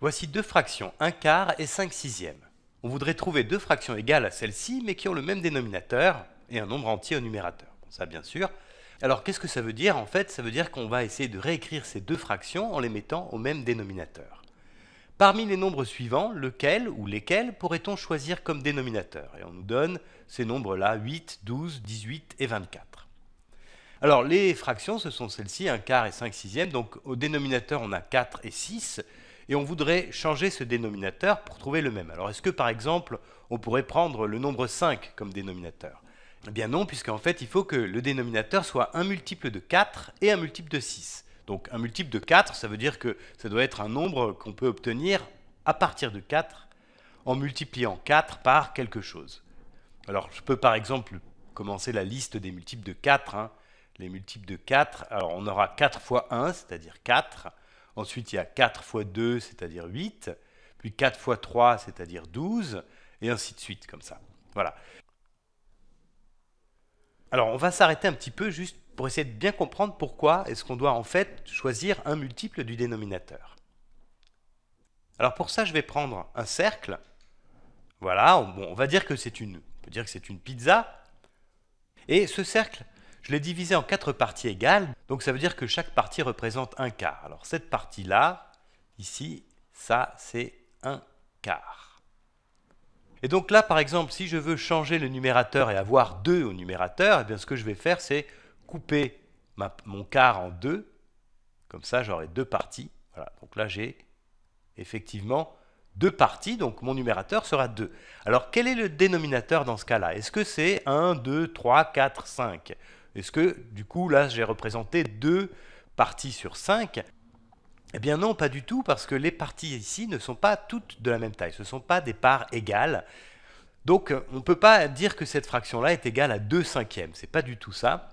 Voici deux fractions, un quart et 5 sixièmes. On voudrait trouver deux fractions égales à celles-ci, mais qui ont le même dénominateur et un nombre entier au numérateur. ça, bien sûr. Alors, qu'est-ce que ça veut dire En fait, ça veut dire qu'on va essayer de réécrire ces deux fractions en les mettant au même dénominateur. Parmi les nombres suivants, lequel ou lesquels pourrait-on choisir comme dénominateur Et on nous donne ces nombres-là, 8, 12, 18 et 24. Alors, les fractions, ce sont celles-ci, 1 quart et 5 sixièmes. Donc, au dénominateur, on a 4 et 6 et on voudrait changer ce dénominateur pour trouver le même. Alors est-ce que par exemple on pourrait prendre le nombre 5 comme dénominateur Eh bien non, puisqu'en fait il faut que le dénominateur soit un multiple de 4 et un multiple de 6. Donc un multiple de 4, ça veut dire que ça doit être un nombre qu'on peut obtenir à partir de 4 en multipliant 4 par quelque chose. Alors je peux par exemple commencer la liste des multiples de 4. Hein. Les multiples de 4, alors on aura 4 fois 1, c'est-à-dire 4. Ensuite, il y a 4 fois 2, c'est-à-dire 8, puis 4 fois 3, c'est-à-dire 12, et ainsi de suite, comme ça. Voilà. Alors, on va s'arrêter un petit peu juste pour essayer de bien comprendre pourquoi est-ce qu'on doit en fait choisir un multiple du dénominateur. Alors pour ça, je vais prendre un cercle. Voilà, on, va dire que c'est une, dire que c'est une pizza. Et ce cercle, je l'ai divisé en quatre parties égales, donc ça veut dire que chaque partie représente un quart. Alors cette partie-là, ici, ça c'est un quart. Et donc là, par exemple, si je veux changer le numérateur et avoir 2 au numérateur, eh bien, ce que je vais faire, c'est couper mon quart en deux. Comme ça, j'aurai deux parties. Voilà. Donc là, j'ai effectivement deux parties, donc mon numérateur sera 2. Alors quel est le dénominateur dans ce cas-là Est-ce que c'est 1, 2, 3, 4, 5 est-ce que, du coup, là, j'ai représenté deux parties sur cinq Eh bien non, pas du tout, parce que les parties ici ne sont pas toutes de la même taille. Ce ne sont pas des parts égales. Donc, on ne peut pas dire que cette fraction-là est égale à 2 cinquièmes. n'est pas du tout ça.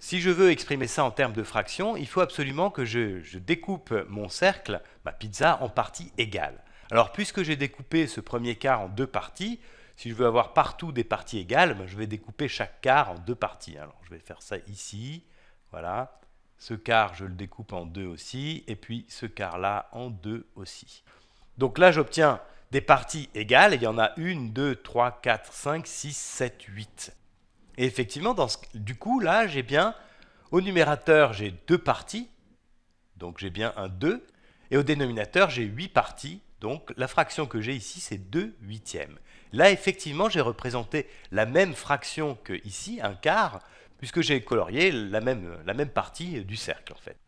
Si je veux exprimer ça en termes de fraction, il faut absolument que je, je découpe mon cercle, ma pizza, en parties égales. Alors, puisque j'ai découpé ce premier quart en deux parties, si je veux avoir partout des parties égales, ben, je vais découper chaque quart en deux parties. Alors je vais faire ça ici, voilà. Ce quart, je le découpe en deux aussi, et puis ce quart-là en deux aussi. Donc là, j'obtiens des parties égales, il y en a une, deux, trois, quatre, cinq, six, sept, huit. Et effectivement, du coup, là, j'ai bien, au numérateur, j'ai deux parties, donc j'ai bien un 2, et au dénominateur, j'ai huit parties, donc la fraction que j'ai ici, c'est 2 huitièmes. Là, effectivement, j'ai représenté la même fraction que ici, un quart, puisque j'ai colorié la même, partie du cercle, en fait.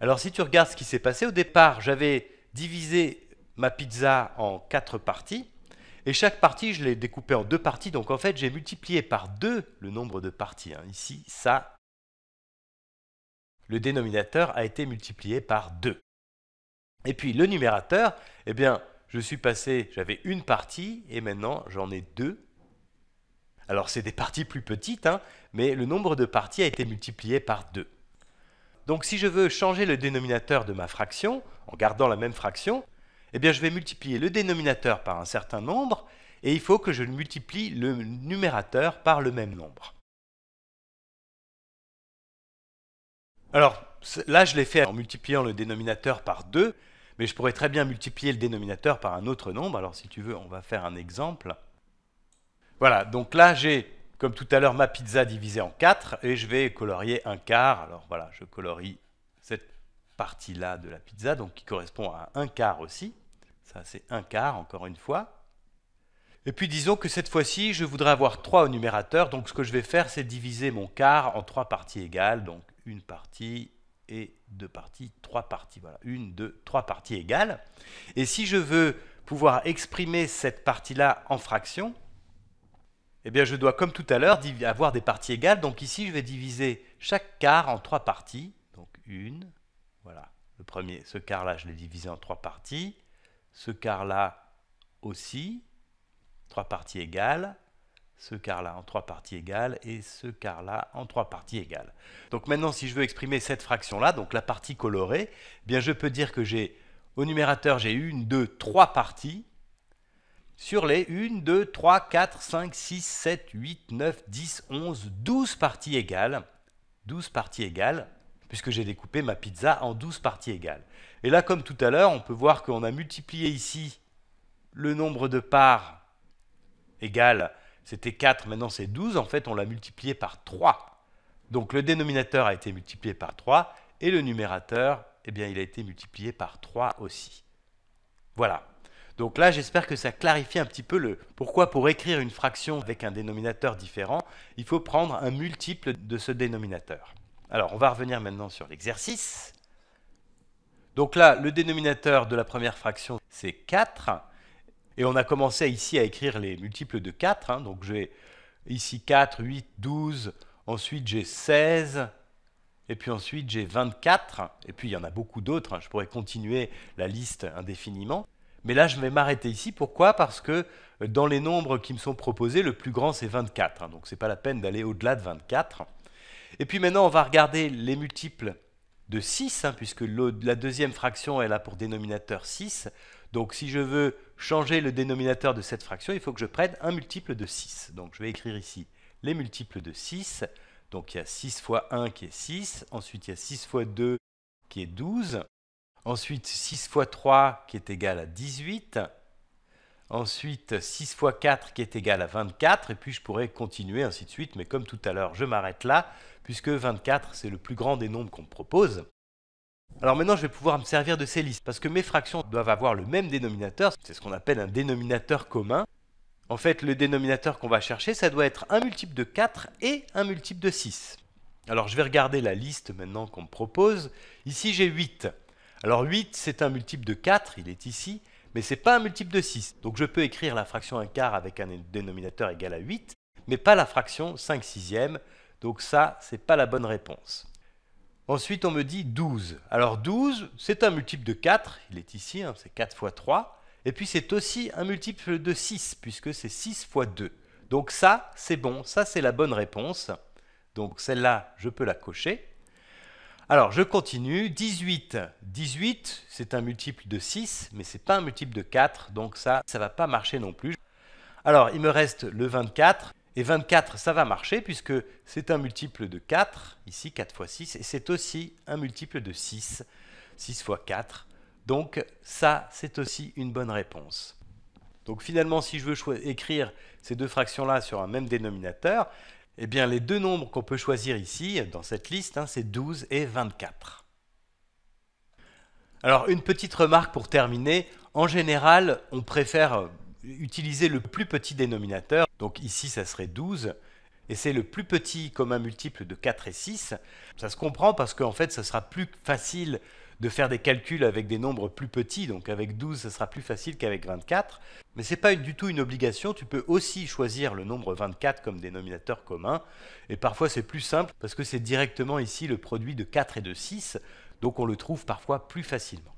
Alors si tu regardes ce qui s'est passé, au départ, j'avais divisé ma pizza en quatre parties, et chaque partie, je l'ai découpée en deux parties, donc en fait, j'ai multiplié par 2 le nombre de parties. Hein. Ici, ça, le dénominateur a été multiplié par 2. Et puis le numérateur, eh bien, je suis passé, j'avais une partie et maintenant j'en ai deux. Alors c'est des parties plus petites, hein, mais le nombre de parties a été multiplié par deux. Donc si je veux changer le dénominateur de ma fraction, en gardant la même fraction, eh bien je vais multiplier le dénominateur par un certain nombre, et il faut que je multiplie le numérateur par le même nombre. Alors là, je l'ai fait en multipliant le dénominateur par deux, mais je pourrais très bien multiplier le dénominateur par un autre nombre. Alors si tu veux, on va faire un exemple. Voilà, donc là j'ai, comme tout à l'heure, ma pizza divisée en 4 et je vais colorier un quart. Alors voilà, je colorie cette partie-là de la pizza, donc qui correspond à un quart aussi. Ça c'est un quart, encore une fois. Et puis disons que cette fois-ci, je voudrais avoir 3 au numérateur, donc ce que je vais faire, c'est diviser mon quart en trois parties égales, donc une partie, et deux parties, trois parties. Voilà, une, deux, trois parties égales. Et si je veux pouvoir exprimer cette partie-là en fraction, eh bien je dois, comme tout à l'heure, avoir des parties égales. Donc ici, je vais diviser chaque quart en trois parties. Donc une, voilà. Le premier, ce quart-là, je l'ai divisé en trois parties. Ce quart-là aussi, trois parties égales ce quart-là en trois parties égales et ce quart-là en trois parties égales. Donc maintenant, si je veux exprimer cette fraction-là, donc la partie colorée, eh bien je peux dire que j'ai au numérateur, j'ai une, deux, trois parties sur les 1, 2, 3, 4, 5, 6, 7, 8, 9, 10, 11, 12 parties égales. 12 parties égales, puisque j'ai découpé ma pizza en 12 parties égales. Et là, comme tout à l'heure, on peut voir qu'on a multiplié ici le nombre de parts égales c'était 4, maintenant c'est 12. En fait, on l'a multiplié par 3. Donc le dénominateur a été multiplié par 3 et le numérateur, eh bien, il a été multiplié par 3 aussi. Voilà. Donc là, j'espère que ça clarifie un petit peu le pourquoi pour écrire une fraction avec un dénominateur différent, il faut prendre un multiple de ce dénominateur. Alors, on va revenir maintenant sur l'exercice. Donc là, le dénominateur de la première fraction, c'est 4. Et on a commencé ici à écrire les multiples de 4. Hein. donc j'ai ici 4, 8, 12. Ensuite j'ai 16. Et puis ensuite j'ai 24. Et puis il y en a beaucoup d'autres. Hein. je pourrais continuer la liste indéfiniment. Mais là je vais m'arrêter ici. Pourquoi Parce que euh, dans les nombres qui me sont proposés, le plus grand c'est 24. Hein. donc ce n'est pas la peine d'aller au-delà de 24. Et puis maintenant on va regarder les multiples de 6, hein, puisque la deuxième fraction est là pour dénominateur 6. Donc si je veux changer le dénominateur de cette fraction, il faut que je prenne un multiple de 6. Donc je vais écrire ici les multiples de 6. Donc il y a 6 fois 1 qui est 6, ensuite il y a 6 fois 2 qui est 12, ensuite 6 fois 3 qui est égal à 18, ensuite 6 fois 4 qui est égal à 24, et puis je pourrais continuer ainsi de suite, mais comme tout à l'heure je m'arrête là, puisque 24, c'est le plus grand des nombres qu'on me propose. Alors maintenant, je vais pouvoir me servir de ces listes, parce que mes fractions doivent avoir le même dénominateur, c'est ce qu'on appelle un dénominateur commun. En fait, le dénominateur qu'on va chercher, ça doit être un multiple de 4 et un multiple de 6. Alors je vais regarder la liste maintenant qu'on me propose. Ici, j'ai 8. Alors 8, c'est un multiple de 4, il est ici, mais ce n'est pas un multiple de 6. Donc je peux écrire la fraction 1 quart avec un dénominateur égal à 8, mais pas la fraction 5 sixièmes donc ça, c'est pas la bonne réponse. Ensuite, on me dit 12. Alors 12, c'est un multiple de 4, il est ici, hein, c'est 4 fois 3. Et puis c'est aussi un multiple de 6, puisque c'est 6 fois 2. Donc ça, c'est bon, ça c'est la bonne réponse. Donc celle-là, je peux la cocher. Alors je continue, 18. 18, c'est un multiple de 6, mais ce n'est pas un multiple de 4, donc ça, ça ne va pas marcher non plus. Alors il me reste le 24. Et 24, ça va marcher puisque c'est un multiple de 4, ici 4 fois 6, et c'est aussi un multiple de 6, 6 fois 4. Donc ça, c'est aussi une bonne réponse. Donc finalement, si je veux écrire ces deux fractions-là sur un même dénominateur, eh bien les deux nombres qu'on peut choisir ici, dans cette liste, hein, c'est 12 et 24. Alors une petite remarque pour terminer. En général, on préfère utiliser le plus petit dénominateur, donc ici ça serait 12, et c'est le plus petit commun multiple de 4 et 6, ça se comprend parce qu'en fait ça sera plus facile de faire des calculs avec des nombres plus petits, donc avec 12 ça sera plus facile qu'avec 24, mais ce n'est pas du tout une obligation, tu peux aussi choisir le nombre 24 comme dénominateur commun, et parfois c'est plus simple parce que c'est directement ici le produit de 4 et de 6, donc on le trouve parfois plus facilement.